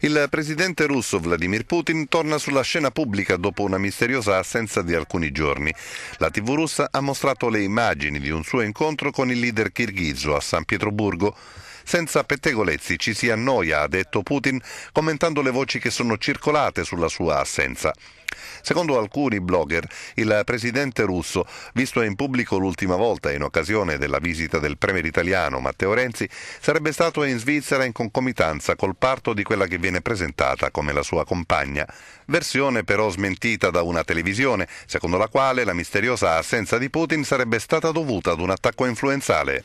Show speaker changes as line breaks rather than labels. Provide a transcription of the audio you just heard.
Il presidente russo Vladimir Putin torna sulla scena pubblica dopo una misteriosa assenza di alcuni giorni. La TV russa ha mostrato le immagini di un suo incontro con il leader kirghizzo a San Pietroburgo. Senza pettegolezzi ci si annoia, ha detto Putin, commentando le voci che sono circolate sulla sua assenza. Secondo alcuni blogger, il presidente russo, visto in pubblico l'ultima volta in occasione della visita del premier italiano Matteo Renzi, sarebbe stato in Svizzera in concomitanza col parto di quella che viene presentata come la sua compagna, versione però smentita da una televisione, secondo la quale la misteriosa assenza di Putin sarebbe stata dovuta ad un attacco influenzale.